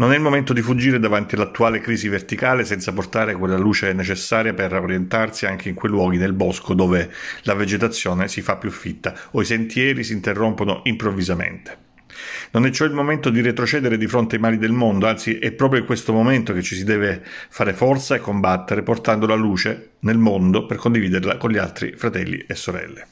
Non è il momento di fuggire davanti all'attuale crisi verticale senza portare quella luce necessaria per orientarsi anche in quei luoghi del bosco dove la vegetazione si fa più fitta o i sentieri si interrompono improvvisamente. Non è ciò il momento di retrocedere di fronte ai mali del mondo, anzi è proprio in questo momento che ci si deve fare forza e combattere portando la luce nel mondo per condividerla con gli altri fratelli e sorelle.